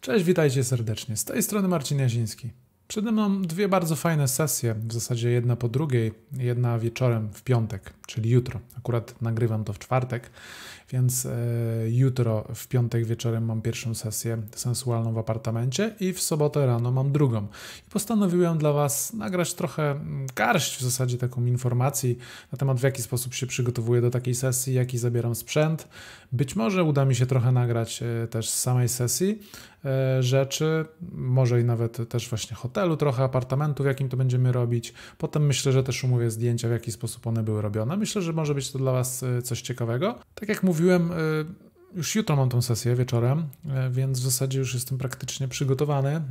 Cześć, witajcie serdecznie. Z tej strony Marcin Jaziński. Przed mną dwie bardzo fajne sesje, w zasadzie jedna po drugiej, jedna wieczorem w piątek, czyli jutro. Akurat nagrywam to w czwartek, więc e, jutro w piątek wieczorem mam pierwszą sesję sensualną w apartamencie i w sobotę rano mam drugą. I postanowiłem dla Was nagrać trochę mm, garść w zasadzie taką informacji na temat w jaki sposób się przygotowuję do takiej sesji, jaki zabieram sprzęt. Być może uda mi się trochę nagrać e, też z samej sesji, E, rzeczy, może i nawet też właśnie hotelu, trochę apartamentu, w jakim to będziemy robić. Potem myślę, że też umówię zdjęcia, w jaki sposób one były robione. Myślę, że może być to dla Was e, coś ciekawego. Tak jak mówiłem, e, już jutro mam tą sesję wieczorem, więc w zasadzie już jestem praktycznie przygotowany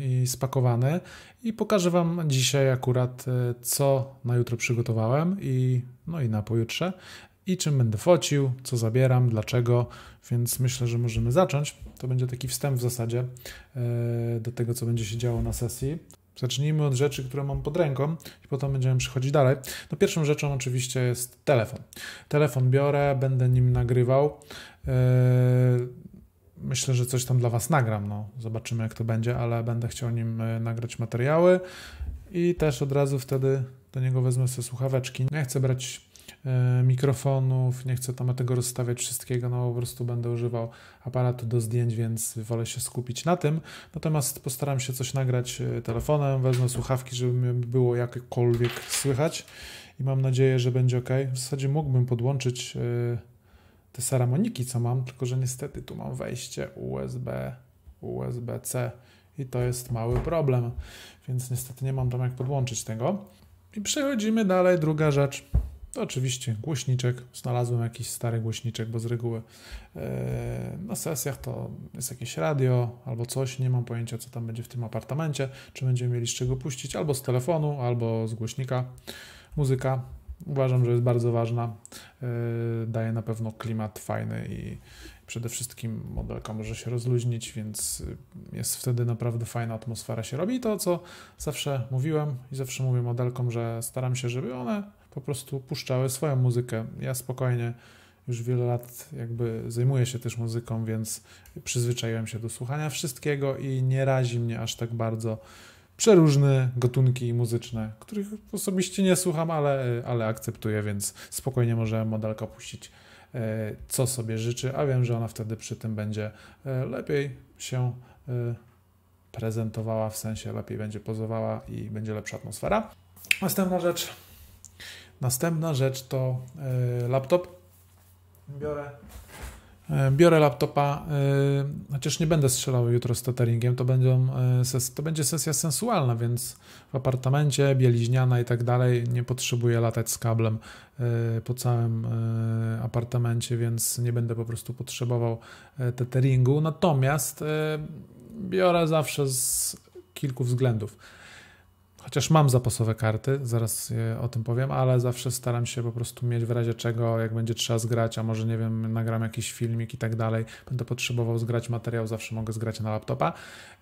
i spakowany i pokażę Wam dzisiaj akurat, co na jutro przygotowałem i no i na pojutrze i czym będę focił, co zabieram, dlaczego, więc myślę, że możemy zacząć. To będzie taki wstęp w zasadzie e, do tego, co będzie się działo na sesji. Zacznijmy od rzeczy, które mam pod ręką i potem będziemy przychodzić dalej. No pierwszą rzeczą oczywiście jest telefon. Telefon biorę, będę nim nagrywał. E, myślę, że coś tam dla Was nagram. No. Zobaczymy, jak to będzie, ale będę chciał nim e, nagrać materiały i też od razu wtedy do niego wezmę sobie słuchaweczki. Nie chcę brać E, mikrofonów, nie chcę tam tego rozstawiać wszystkiego, no po prostu będę używał aparatu do zdjęć, więc wolę się skupić na tym. Natomiast postaram się coś nagrać e, telefonem, wezmę słuchawki, żeby mi było jakkolwiek słychać i mam nadzieję, że będzie ok. W zasadzie mógłbym podłączyć e, te saramoniki, co mam, tylko że niestety tu mam wejście USB, USB-C i to jest mały problem, więc niestety nie mam tam jak podłączyć tego. I przechodzimy dalej, druga rzecz. To oczywiście głośniczek, znalazłem jakiś stary głośniczek, bo z reguły e, na sesjach to jest jakieś radio albo coś, nie mam pojęcia co tam będzie w tym apartamencie, czy będziemy mieli z czego puścić, albo z telefonu, albo z głośnika. Muzyka uważam, że jest bardzo ważna, e, daje na pewno klimat fajny i przede wszystkim modelka może się rozluźnić, więc jest wtedy naprawdę fajna atmosfera się robi. I to co zawsze mówiłem i zawsze mówię modelkom, że staram się, żeby one po prostu puszczały swoją muzykę. Ja spokojnie już wiele lat jakby zajmuję się też muzyką, więc przyzwyczaiłem się do słuchania wszystkiego i nie razi mnie aż tak bardzo przeróżne gatunki muzyczne, których osobiście nie słucham, ale, ale akceptuję, więc spokojnie może modelka puścić e, co sobie życzy, a wiem, że ona wtedy przy tym będzie e, lepiej się e, prezentowała, w sensie lepiej będzie pozowała i będzie lepsza atmosfera. Następna rzecz, Następna rzecz to e, laptop. Biorę. E, biorę laptopa, e, chociaż nie będę strzelał jutro z tetteringiem, to, będą, to będzie sesja sensualna, więc w apartamencie, bieliźniana i tak dalej, nie potrzebuję latać z kablem po całym apartamencie, więc nie będę po prostu potrzebował tetteringu. Natomiast biorę zawsze z kilku względów. Chociaż mam zapasowe karty, zaraz o tym powiem, ale zawsze staram się po prostu mieć w razie czego, jak będzie trzeba zgrać, a może nie wiem, nagram jakiś filmik i tak dalej, będę potrzebował zgrać materiał, zawsze mogę zgrać na laptopa.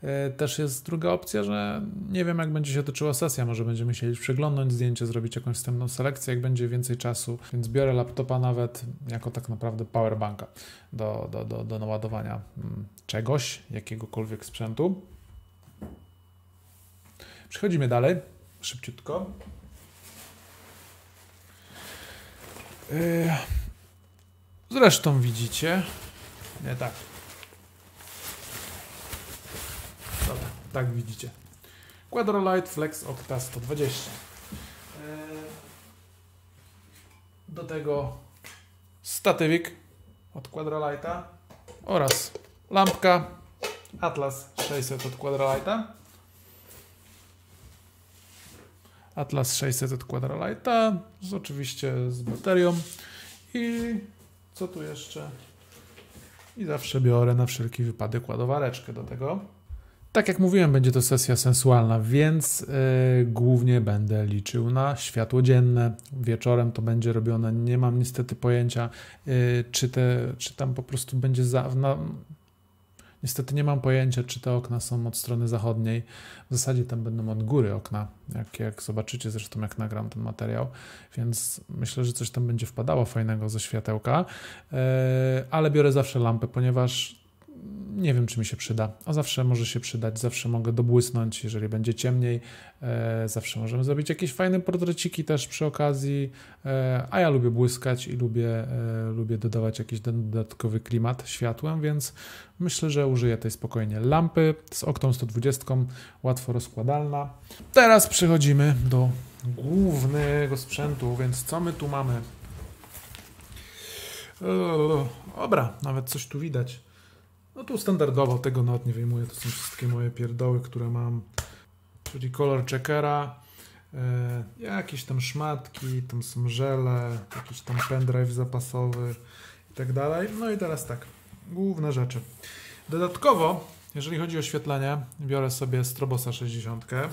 E, też jest druga opcja, że nie wiem, jak będzie się toczyła sesja, może będziemy musieli przeglądnąć zdjęcie, zrobić jakąś wstępną selekcję, jak będzie więcej czasu, więc biorę laptopa nawet jako tak naprawdę powerbanka do, do, do, do naładowania mm, czegoś, jakiegokolwiek sprzętu. Przechodzimy dalej, szybciutko. E, zresztą widzicie. Nie tak. Dobra, tak widzicie. Quadrolite Flex Octa 120. E, do tego statywik od Quadrolite'a oraz lampka Atlas 600 od Quadrolite'a. Atlas 600 Quadralite'a, z, oczywiście z baterią i co tu jeszcze? I zawsze biorę na wszelki wypadek ładowareczkę do tego. Tak jak mówiłem, będzie to sesja sensualna, więc yy, głównie będę liczył na światło dzienne. Wieczorem to będzie robione. Nie mam niestety pojęcia, yy, czy, te, czy tam po prostu będzie za, na, Niestety nie mam pojęcia, czy te okna są od strony zachodniej. W zasadzie tam będą od góry okna, jak, jak zobaczycie zresztą, jak nagram ten materiał. Więc myślę, że coś tam będzie wpadało fajnego ze światełka. Yy, ale biorę zawsze lampę, ponieważ nie wiem, czy mi się przyda, a zawsze może się przydać, zawsze mogę dobłysnąć, jeżeli będzie ciemniej, e, zawsze możemy zrobić jakieś fajne portreciki też przy okazji, e, a ja lubię błyskać i lubię, e, lubię dodawać jakiś dodatkowy klimat światłem, więc myślę, że użyję tej spokojnie lampy z oktą 120, łatwo rozkładalna. Teraz przechodzimy do głównego sprzętu, więc co my tu mamy? Dobra, nawet coś tu widać. No tu standardowo, tego nawet nie wyjmuję, to są wszystkie moje pierdoły, które mam. Czyli color checkera, e, jakieś tam szmatki, tam są żele, jakiś tam pendrive zapasowy i tak dalej. No i teraz tak, główne rzeczy. Dodatkowo, jeżeli chodzi o oświetlenie, biorę sobie Strobosa 60. E,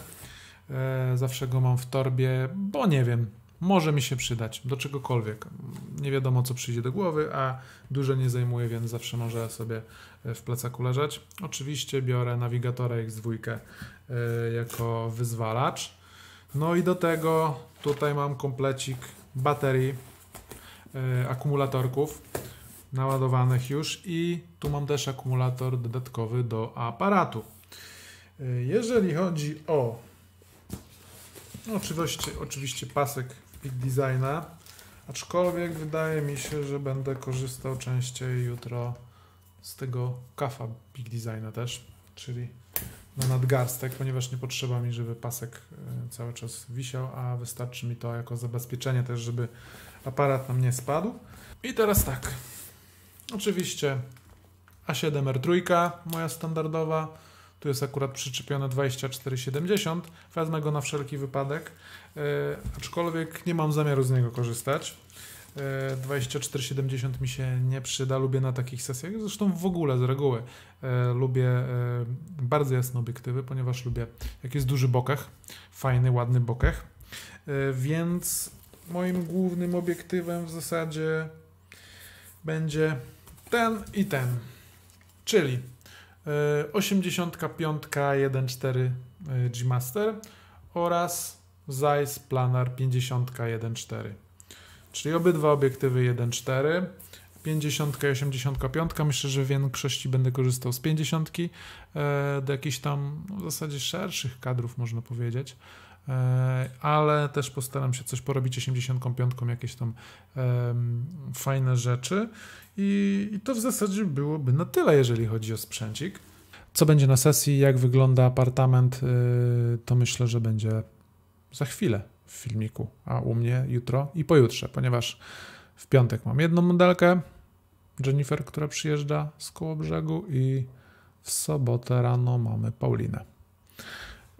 zawsze go mam w torbie, bo nie wiem, może mi się przydać do czegokolwiek. Nie wiadomo, co przyjdzie do głowy, a dużo nie zajmuje, więc zawsze może sobie e, w plecaku leżeć. Oczywiście biorę nawigatora X2 e, jako wyzwalacz. No i do tego tutaj mam komplecik baterii, e, akumulatorków naładowanych już i tu mam też akumulator dodatkowy do aparatu. Jeżeli chodzi o Oczywiście, oczywiście pasek Big Designa. Aczkolwiek wydaje mi się, że będę korzystał częściej jutro z tego kafa Big Designa też, czyli na nadgarstek, ponieważ nie potrzeba mi, żeby pasek e, cały czas wisiał, a wystarczy mi to jako zabezpieczenie też, żeby aparat nam nie spadł. I teraz tak, oczywiście A7R3, moja standardowa, tu jest akurat przyczepione 24,70. Wezmę go na wszelki wypadek, e, aczkolwiek nie mam zamiaru z niego korzystać. 2470 e, mi się nie przyda, lubię na takich sesjach, zresztą w ogóle z reguły e, lubię bardzo jasne obiektywy, ponieważ lubię jak jest duży bokach, fajny, ładny bokeh, więc moim głównym obiektywem w zasadzie będzie ten i ten, czyli 85 e, 1.4 e, G-Master oraz Zeiss Planar 50 1.4 czyli obydwa obiektywy 1.4 50 i 85. Myślę, że w większości będę korzystał z 50 e, do jakichś tam no, w zasadzie szerszych kadrów, można powiedzieć. E, ale też postaram się coś porobić 85, jakieś tam fajne rzeczy. I, to w zasadzie byłoby na tyle, jeżeli chodzi o sprzęcik. Co będzie na sesji, jak wygląda apartament, y, to myślę, że będzie za chwilę w filmiku, a u mnie jutro i pojutrze, ponieważ w piątek mam jedną modelkę, Jennifer, która przyjeżdża z Kołobrzegu i w sobotę rano mamy Paulinę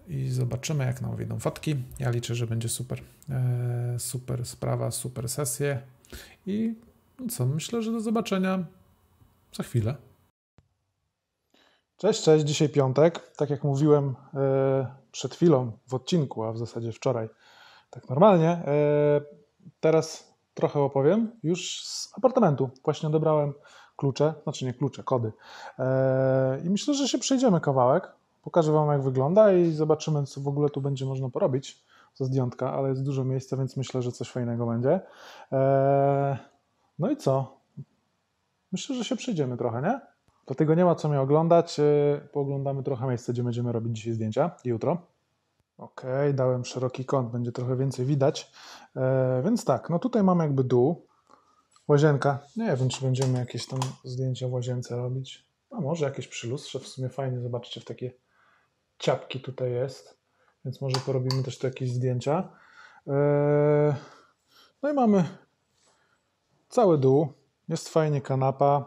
i zobaczymy, jak nam wyjdą fotki. Ja liczę, że będzie super, e, super sprawa, super sesje i no co, myślę, że do zobaczenia za chwilę. Cześć, cześć, dzisiaj piątek. Tak jak mówiłem e, przed chwilą w odcinku, a w zasadzie wczoraj, tak normalnie, e, teraz trochę opowiem już z apartamentu. Właśnie odebrałem klucze, znaczy nie klucze, kody. I myślę, że się przejdziemy kawałek Pokażę Wam, jak wygląda i zobaczymy, co w ogóle tu będzie można porobić. ze zdjątka, ale jest dużo miejsca, więc myślę, że coś fajnego będzie. Eee, no i co? Myślę, że się przyjdziemy trochę, nie? Dlatego nie ma co mnie oglądać. Eee, pooglądamy trochę miejsce, gdzie będziemy robić dzisiaj zdjęcia jutro. Ok, dałem szeroki kąt, będzie trochę więcej widać. Eee, więc tak, no tutaj mamy jakby dół, łazienka. Nie wiem, czy będziemy jakieś tam zdjęcia w łazience robić. A może jakieś przy lustrze, w sumie fajnie zobaczycie w takie ciapki tutaj jest, więc może porobimy też tu jakieś zdjęcia. E, no i mamy cały dół. Jest fajnie kanapa,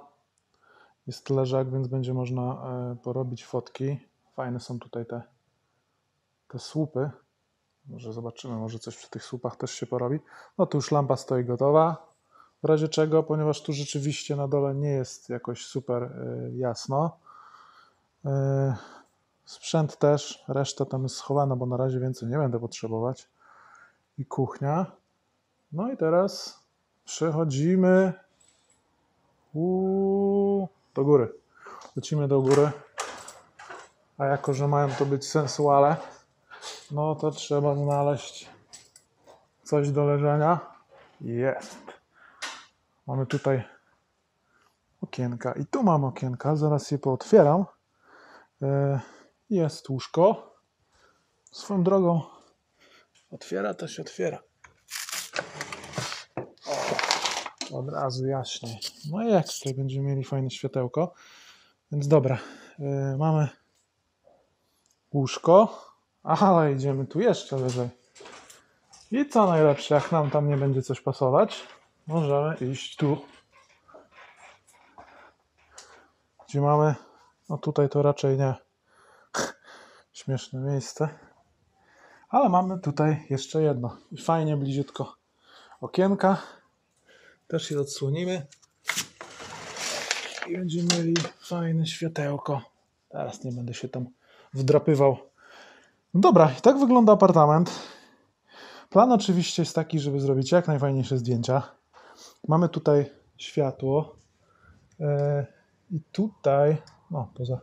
jest leżak, więc będzie można e, porobić fotki. Fajne są tutaj te, te słupy. Może zobaczymy, może coś przy tych słupach też się porobi. No tu już lampa stoi gotowa. W razie czego, ponieważ tu rzeczywiście na dole nie jest jakoś super e, jasno Sprzęt też, reszta tam jest schowana, bo na razie więcej nie będę potrzebować. I kuchnia. No i teraz przechodzimy do góry. Lecimy do góry. A jako, że mają to być sensuale, no to trzeba znaleźć coś do leżenia. Jest. Mamy tutaj okienka. I tu mam okienka. Zaraz je pootwieram. Yy. Jest łóżko. Swoją drogą otwiera, to się otwiera. O, od razu jaśniej. No i ekstra, będziemy mieli fajne światełko. Więc dobra, yy, mamy łóżko. Ale idziemy tu jeszcze wyżej. I co najlepsze, jak nam tam nie będzie coś pasować, możemy iść tu. Gdzie mamy, no tutaj to raczej nie. Śmieszne miejsce. Ale mamy tutaj jeszcze jedno. fajnie bliziutko okienka. Też je odsłonimy. I będziemy mieli fajne światełko. Teraz nie będę się tam wdrapywał. dobra, i tak wygląda apartament. Plan oczywiście jest taki, żeby zrobić jak najfajniejsze zdjęcia. Mamy tutaj światło. E, I tutaj, no poza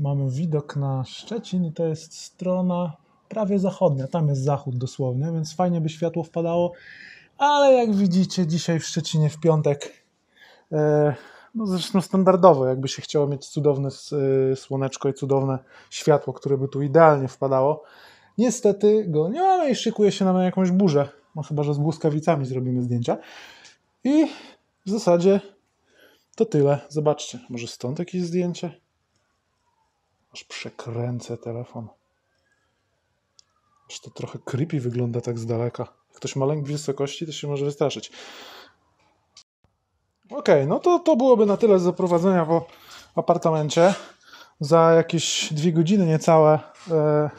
mamy widok na Szczecin i to jest strona prawie zachodnia, tam jest zachód dosłownie, więc fajnie by światło wpadało, ale jak widzicie dzisiaj w Szczecinie w piątek, e, no zresztą standardowo, jakby się chciało mieć cudowne e, słoneczko i cudowne światło, które by tu idealnie wpadało, niestety go nie mamy i szykuje się nam na jakąś burzę, no chyba, że z błyskawicami zrobimy zdjęcia i w zasadzie to tyle. Zobaczcie, może stąd jakieś zdjęcie? Aż przekręcę telefon. Aż to trochę creepy wygląda tak z daleka. Jak ktoś ma lęk wysokości, to się może wystraszyć. OK, no to to byłoby na tyle z zaprowadzenia po apartamencie. Za jakieś dwie godziny niecałe e,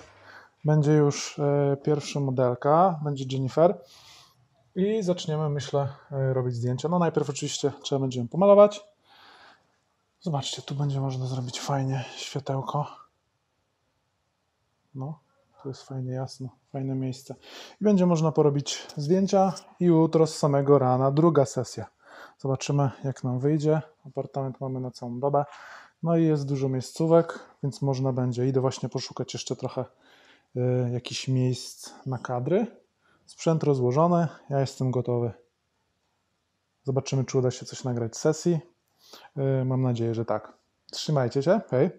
będzie już e, pierwsza modelka, będzie Jennifer. I zaczniemy, myślę, e, robić zdjęcia. No najpierw oczywiście trzeba będzie ją pomalować. Zobaczcie, tu będzie można zrobić fajnie światełko. No, to jest fajnie jasno, fajne miejsce. I będzie można porobić zdjęcia i jutro z samego rana druga sesja. Zobaczymy jak nam wyjdzie. Apartament mamy na całą dobę. No i jest dużo miejscówek, więc można będzie. Idę właśnie poszukać jeszcze trochę y, jakichś miejsc na kadry. Sprzęt rozłożony, ja jestem gotowy. Zobaczymy, czy uda się coś nagrać z sesji. Y, mam nadzieję, że tak. Trzymajcie się. Hej.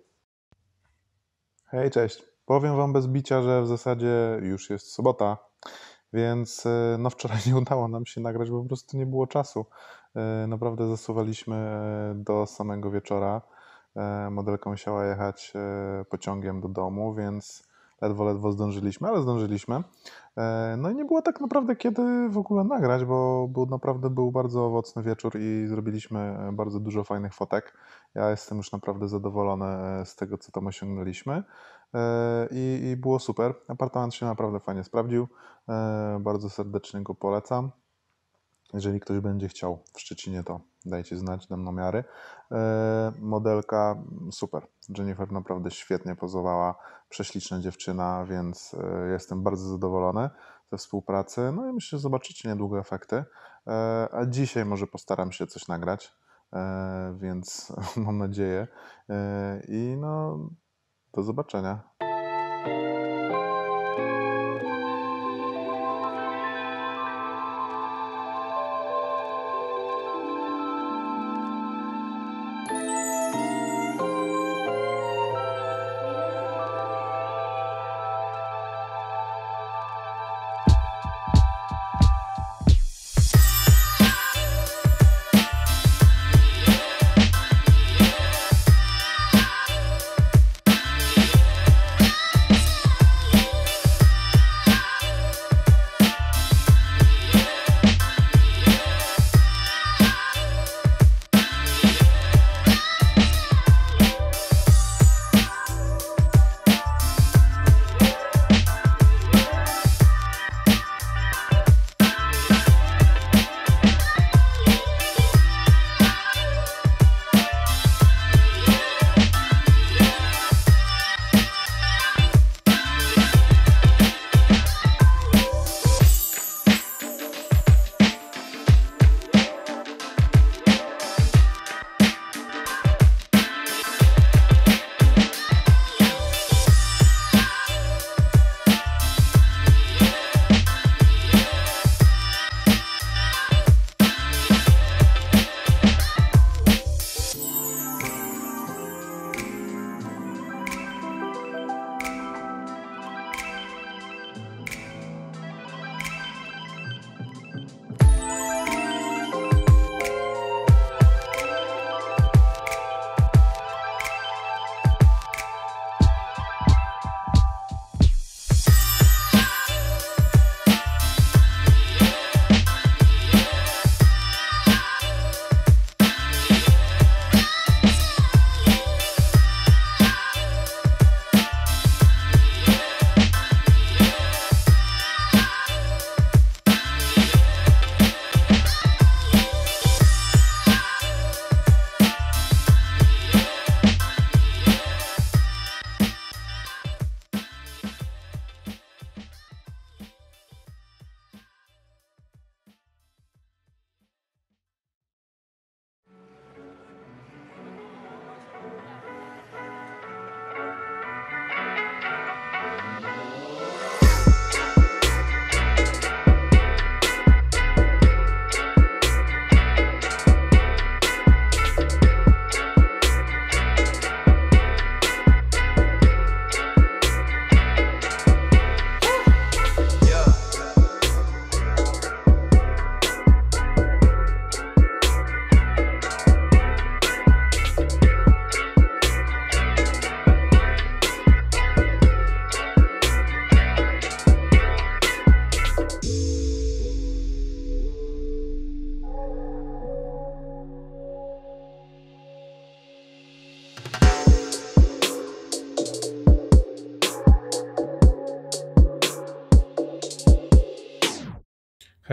Hej, cześć. Powiem Wam bez bicia, że w zasadzie już jest sobota, więc y, no wczoraj nie udało nam się nagrać, bo po prostu nie było czasu. Y, naprawdę zasuwaliśmy do samego wieczora. Modelka musiała jechać pociągiem do domu, więc ledwo, tak, ledwo zdążyliśmy, ale zdążyliśmy. E, no i nie było tak naprawdę kiedy w ogóle nagrać, bo był, naprawdę był bardzo owocny wieczór i zrobiliśmy e, bardzo dużo fajnych fotek. Ja jestem już naprawdę zadowolony e, z tego, co tam osiągnęliśmy. I, i było super. Apartament się naprawdę fajnie sprawdził. Bardzo serdecznie go polecam. Jeżeli ktoś będzie chciał w Szczecinie, to dajcie znać, dam namiary. E, modelka mm, super. Jennifer naprawdę świetnie pozowała, prześliczna dziewczyna, więc e, jestem bardzo zadowolony ze współpracy. No i myślę, że zobaczycie niedługo efekty. E, a dzisiaj może postaram się coś nagrać, więc mam nadzieję. I no, do zobaczenia.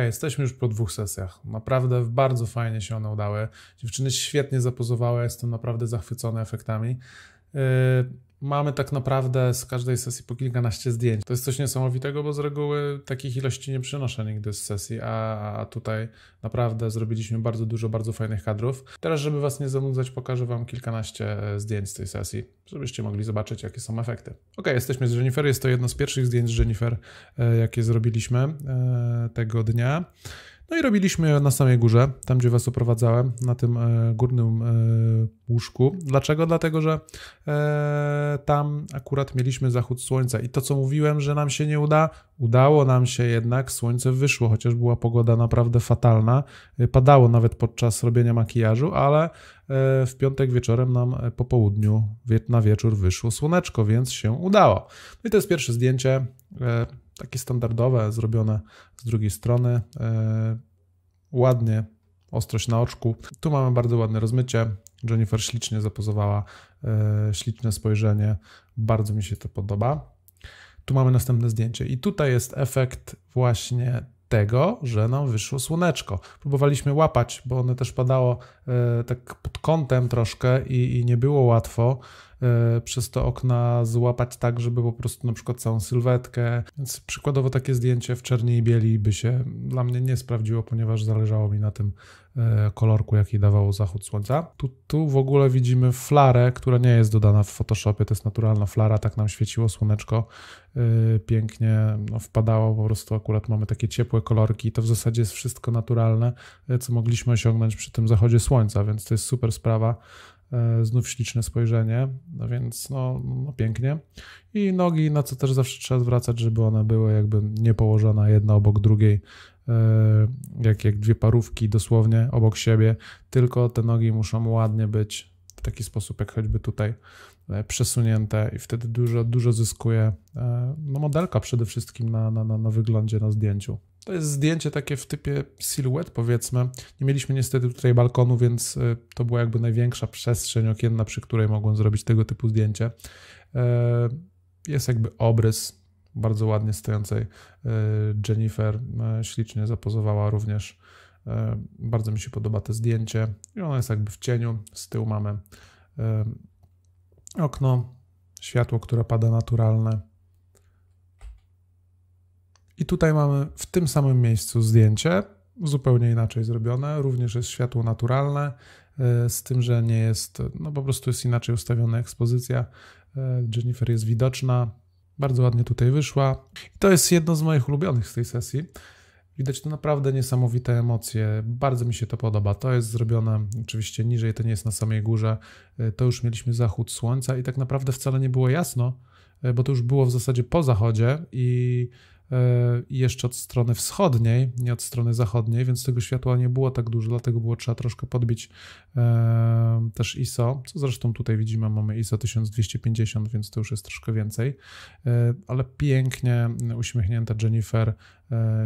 jesteśmy już po dwóch sesjach. Naprawdę bardzo fajnie się one udały. Dziewczyny świetnie zapozowały, jestem naprawdę zachwycony efektami. Yy, mamy tak naprawdę z każdej sesji po kilkanaście zdjęć. To jest coś niesamowitego, bo z reguły takich ilości nie przynoszę nigdy z sesji, a tutaj naprawdę zrobiliśmy bardzo dużo bardzo fajnych kadrów. Teraz, żeby Was nie zanudzać, pokażę Wam kilkanaście zdjęć z tej sesji, żebyście mogli zobaczyć, jakie są efekty. Ok, jesteśmy z Jennifer. Jest to jedno z pierwszych zdjęć z Jennifer, e, jakie zrobiliśmy e, tego dnia. No i robiliśmy na samej górze, tam gdzie was oprowadzałem, na tym e, górnym e, łóżku. Dlaczego? Dlatego, że e, tam akurat mieliśmy zachód słońca i to, co mówiłem, że nam się nie uda, udało nam się jednak, słońce wyszło, chociaż była pogoda naprawdę fatalna. Padało nawet podczas robienia makijażu, ale w piątek wieczorem nam po południu na wieczór wyszło słoneczko, więc się udało. No i to jest pierwsze zdjęcie takie standardowe, zrobione z drugiej strony. E, ładnie, ostrość na oczku. Tu mamy bardzo ładne rozmycie. Jennifer ślicznie zapozowała, e, śliczne spojrzenie. Bardzo mi się to podoba. Tu mamy następne zdjęcie i tutaj jest efekt właśnie tego, że nam wyszło słoneczko. Próbowaliśmy łapać, bo one też padało e, tak pod kątem troszkę i, i nie było łatwo. E, przez to okna złapać tak, żeby po prostu na przykład całą sylwetkę. Więc przykładowo takie zdjęcie w czerni i bieli by się dla mnie nie sprawdziło, ponieważ zależało mi na tym e, kolorku, jaki dawało zachód słońca. Tu, tu w ogóle widzimy flarę, która nie jest dodana w Photoshopie, to jest naturalna flara, tak nam świeciło słoneczko, e, pięknie no, wpadało, po prostu akurat mamy takie ciepłe kolorki, I to w zasadzie jest wszystko naturalne, co mogliśmy osiągnąć przy tym zachodzie słońca, więc to jest super sprawa. E, znów śliczne spojrzenie, no więc no, no, pięknie. I nogi, na co też zawsze trzeba zwracać, żeby one były jakby położone jedna obok drugiej, e, jak, jak dwie parówki dosłownie obok siebie, tylko te nogi muszą ładnie być w taki sposób, jak choćby tutaj e, przesunięte i wtedy dużo, dużo zyskuje no modelka przede wszystkim na, na, na wyglądzie, na zdjęciu. To jest zdjęcie takie w typie siluet, powiedzmy. Nie mieliśmy niestety tutaj balkonu, więc y, to była jakby największa przestrzeń okienna, przy której mogłem zrobić tego typu zdjęcie. E, jest jakby obrys bardzo ładnie stojącej y, Jennifer. E, ślicznie zapozowała również. E, bardzo mi się podoba to zdjęcie. I ona jest jakby w cieniu. Z tyłu mamy okno, światło, które pada naturalne. I tutaj mamy w tym samym miejscu zdjęcie, zupełnie inaczej zrobione, również jest światło naturalne, e, z tym, że nie jest, no po prostu jest inaczej ustawiona ekspozycja. E, Jennifer jest widoczna, bardzo ładnie tutaj wyszła. I to jest jedno z moich ulubionych z tej sesji. Widać tu naprawdę niesamowite emocje. Bardzo mi się to podoba. To jest zrobione oczywiście niżej, to nie jest na samej górze. E, to już mieliśmy zachód słońca i tak naprawdę wcale nie było jasno, bo to już było w zasadzie po zachodzie i E, jeszcze od strony wschodniej, nie od strony zachodniej, więc tego światła nie było tak dużo, dlatego było trzeba troszkę podbić e, też ISO, co zresztą tutaj widzimy, mamy ISO 1250, więc to już jest troszkę więcej, e, ale pięknie uśmiechnięta Jennifer,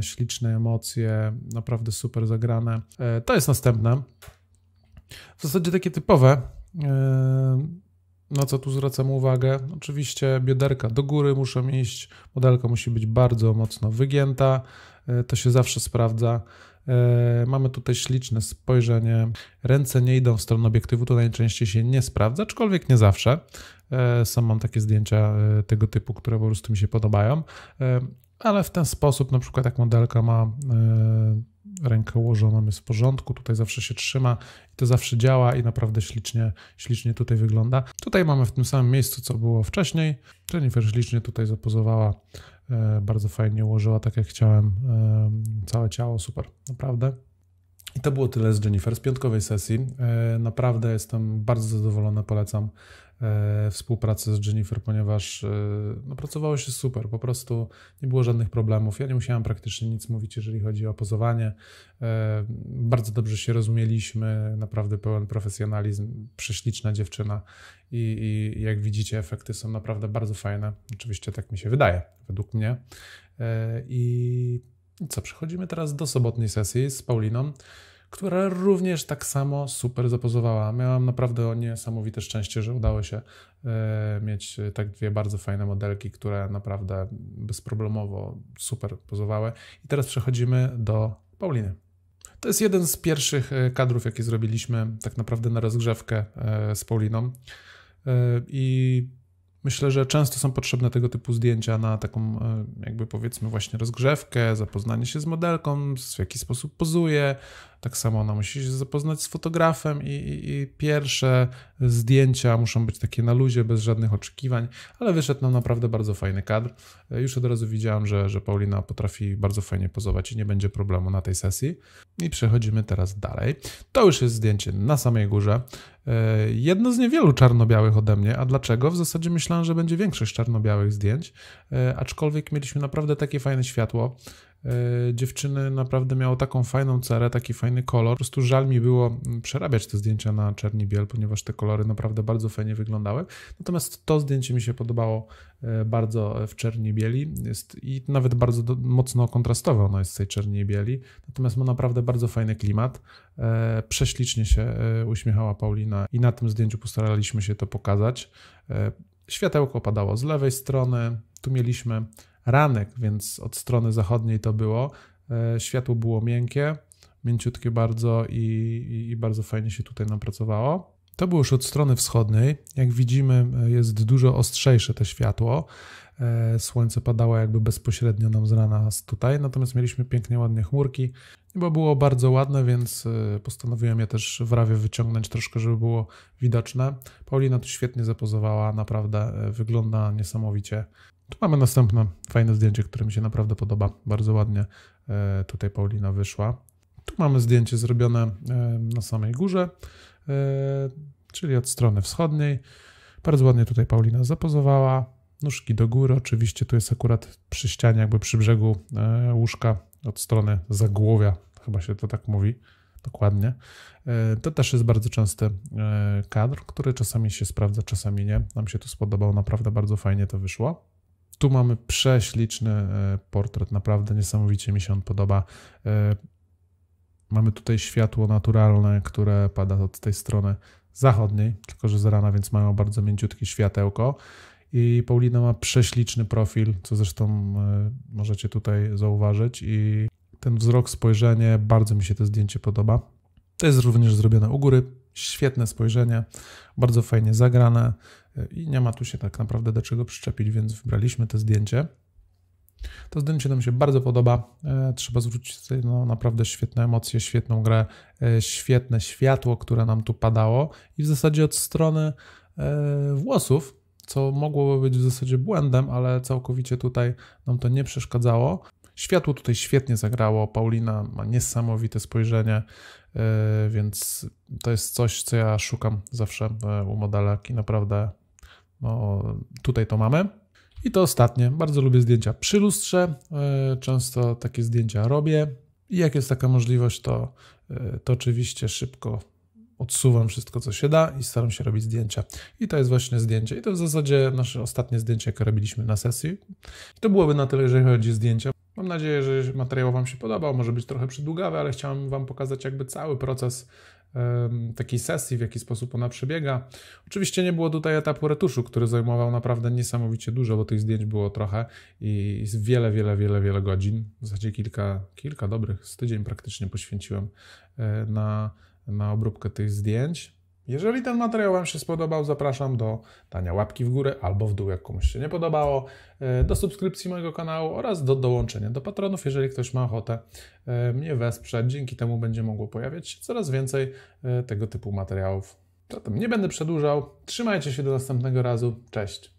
śliczne emocje, naprawdę super zagrane. To jest następne. W zasadzie takie typowe na co tu zwracam uwagę? Oczywiście bioderka do góry muszą iść, modelka musi być bardzo mocno wygięta, e, to się zawsze sprawdza. E, mamy tutaj śliczne spojrzenie, ręce nie idą w stronę obiektywu, to najczęściej się nie sprawdza, aczkolwiek nie zawsze. E, sam mam takie zdjęcia tego typu, które po prostu mi się podobają ale w ten sposób, na przykład jak modelka ma e, rękę ułożoną, jest w porządku, tutaj zawsze się trzyma i to zawsze działa i naprawdę ślicznie, ślicznie tutaj wygląda. Tutaj mamy w tym samym miejscu, co było wcześniej. Jennifer ślicznie tutaj zapozowała, e, bardzo fajnie ułożyła, tak jak chciałem, e, całe ciało, super, naprawdę. I to było tyle z Jennifer, z piątkowej sesji. E, naprawdę jestem bardzo zadowolony, polecam e, współpracę z Jennifer, ponieważ e, no, pracowało się super, po prostu nie było żadnych problemów. Ja nie musiałem praktycznie nic mówić, jeżeli chodzi o pozowanie. Bardzo dobrze się rozumieliśmy, naprawdę pełen profesjonalizm, prześliczna dziewczyna i, i jak widzicie, efekty są naprawdę bardzo fajne. Oczywiście tak mi się wydaje, według mnie. I co, przechodzimy teraz do sobotniej sesji z Pauliną która również tak samo super zapozowała. Miałam naprawdę niesamowite szczęście, że udało się e, mieć e, tak dwie bardzo fajne modelki, które naprawdę bezproblemowo super pozowały. I teraz przechodzimy do Pauliny. To jest jeden z pierwszych e, kadrów, jakie zrobiliśmy tak naprawdę na rozgrzewkę z Pauliną. I Myślę, że często są potrzebne tego typu zdjęcia na taką, e, jakby powiedzmy, właśnie rozgrzewkę, zapoznanie się z modelką, w jaki sposób pozuje. Tak samo ona musi się zapoznać z fotografem, i, i, i pierwsze zdjęcia muszą być takie na luzie, bez żadnych oczekiwań, ale wyszedł nam naprawdę bardzo fajny kadr. E, już od razu widziałem, że, że Paulina potrafi bardzo fajnie pozować i nie będzie problemu na tej sesji. I przechodzimy teraz dalej. To już jest zdjęcie na samej górze. E, jedno z niewielu czarno-białych ode mnie, a dlaczego? W zasadzie myślałem, że będzie większość czarno-białych zdjęć, e, aczkolwiek mieliśmy naprawdę takie fajne światło. E, dziewczyny naprawdę miało taką fajną cerę, taki fajny kolor. Po prostu żal mi było mm, przerabiać te zdjęcia na czerni biel, ponieważ te kolory naprawdę bardzo fajnie wyglądały. Natomiast to zdjęcie mi się podobało e, bardzo e, w czerni bieli jest i nawet bardzo do, mocno kontrastowe ono jest z tej czerni bieli. Natomiast ma naprawdę bardzo fajny klimat. Prześlicznie się uśmiechała Paulina i na tym zdjęciu postaraliśmy się to pokazać. Światełko padało z lewej strony, tu mieliśmy ranek, więc od strony zachodniej to było. E, światło było miękkie, mięciutkie bardzo i, i, i bardzo fajnie się tutaj napracowało. To było już od strony wschodniej. Jak widzimy, e, jest dużo ostrzejsze to światło. E, słońce padało jakby bezpośrednio nam z rana tutaj, natomiast mieliśmy pięknie, ładne chmurki. Niebo było bardzo ładne, więc postanowiłem je też w rawie wyciągnąć troszkę, żeby było widoczne. Paulina tu świetnie zapozowała, naprawdę wygląda niesamowicie. Tu mamy następne fajne zdjęcie, które mi się naprawdę podoba. Bardzo ładnie e, tutaj Paulina wyszła. Tu mamy zdjęcie zrobione e, na samej górze, e, czyli od strony wschodniej. Bardzo ładnie tutaj Paulina zapozowała. Nóżki do góry, oczywiście tu jest akurat przy ścianie, jakby przy brzegu łóżka od strony zagłowia, chyba się to tak mówi dokładnie. To też jest bardzo częsty kadr, który czasami się sprawdza, czasami nie. Nam się tu spodobał, naprawdę bardzo fajnie to wyszło. Tu mamy prześliczny e, portret, naprawdę niesamowicie mi się on podoba. E, mamy tutaj światło naturalne, które pada od tej strony zachodniej, tylko że z rana, więc mają bardzo mięciutkie światełko. I Paulina ma prześliczny profil, co zresztą e, możecie tutaj zauważyć. I ten wzrok, spojrzenie, bardzo mi się to zdjęcie podoba. To jest również zrobione u góry, świetne spojrzenie, bardzo fajnie zagrane y, i nie ma tu się tak naprawdę do czego przyczepić, więc wybraliśmy to zdjęcie. To zdjęcie nam się bardzo podoba. E, trzeba zwrócić sobie no, naprawdę świetne emocje, świetną grę, e, świetne światło, które nam tu padało i w zasadzie od strony e, włosów, co mogłoby być w zasadzie błędem, ale całkowicie tutaj nam to nie przeszkadzało. Światło tutaj świetnie zagrało. Paulina ma niesamowite spojrzenie. E, więc to jest coś, co ja szukam zawsze e, u modelek i naprawdę no, tutaj to mamy. I to ostatnie. Bardzo lubię zdjęcia przy lustrze. E, często takie zdjęcia robię. I jak jest taka możliwość, to, to oczywiście szybko odsuwam wszystko, co się da i staram się robić zdjęcia. I to jest właśnie zdjęcie. I to w zasadzie nasze ostatnie zdjęcie, jakie robiliśmy na sesji. I to byłoby na tyle, jeżeli chodzi o zdjęcia. Mam nadzieję, że materiał Wam się podobał, może być trochę przydługawy, ale chciałem Wam pokazać jakby cały proces takiej sesji, w jaki sposób ona przebiega. Oczywiście nie było tutaj etapu retuszu, który zajmował naprawdę niesamowicie dużo, bo tych zdjęć było trochę i wiele, wiele, wiele, wiele godzin. W zasadzie kilka, kilka dobrych, z tydzień praktycznie poświęciłem e, na, na obróbkę tych zdjęć. Jeżeli ten materiał Wam się spodobał, zapraszam do dania łapki w górę albo w dół, jak komuś się nie podobało, e, do subskrypcji mojego kanału oraz do dołączenia do patronów, jeżeli ktoś ma ochotę e, mnie wesprzeć. Dzięki temu będzie mogło pojawiać się coraz więcej e, tego typu materiałów. Zatem nie będę przedłużał. Trzymajcie się do następnego razu. Cześć.